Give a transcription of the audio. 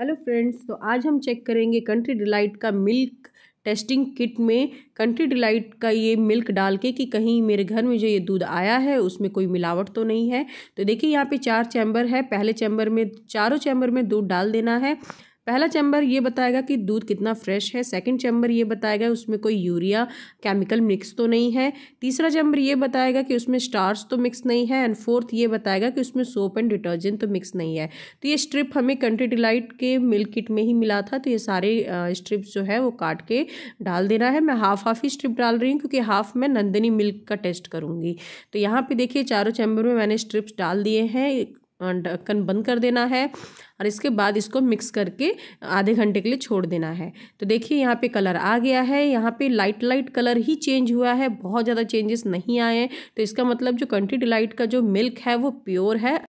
hello friends तो आज हम चेक करेंगे कंट्री डिलाइट का मिल्क टेस्टिंग किट में कंट्री डिलाइट का ये मिल्क डाल के कि कहीं मेरे घर में जो ये दूध आया है उसमें कोई मिलावट तो नहीं है तो देखिए यहाँ पे चार चैम्बर है पहले चैम्बर में चारों चैम्बर में दूध डाल देना है पहला चैम्बर ये बताएगा कि दूध कितना फ्रेश है सेकंड चैम्बर ये बताएगा उसमें कोई यूरिया केमिकल मिक्स तो नहीं है तीसरा चैम्बर ये बताएगा कि उसमें स्टार्स तो मिक्स नहीं है एंड फोर्थ ये बताएगा कि उसमें सोप एंड डिटर्जेंट तो मिक्स नहीं है तो ये स्ट्रिप हमें कंट्री डिलाइट के मिल्क किट में ही मिला था तो ये सारे स्ट्रिप्स जो है वो काट के डाल देना है मैं हाफ हाफ ही स्ट्रिप डाल रही हूँ क्योंकि हाफ मैं नंदनी मिल्क का टेस्ट करूँगी तो यहाँ पर देखिए चारों चैम्बर में मैंने स्ट्रिप्स डाल दिए हैं अं, ढक्कन बंद कर देना है और इसके बाद इसको मिक्स करके आधे घंटे के लिए छोड़ देना है तो देखिए यहाँ पे कलर आ गया है यहाँ पे लाइट लाइट कलर ही चेंज हुआ है बहुत ज़्यादा चेंजेस नहीं आए हैं तो इसका मतलब जो कंट्री डिलाइट का जो मिल्क है वो प्योर है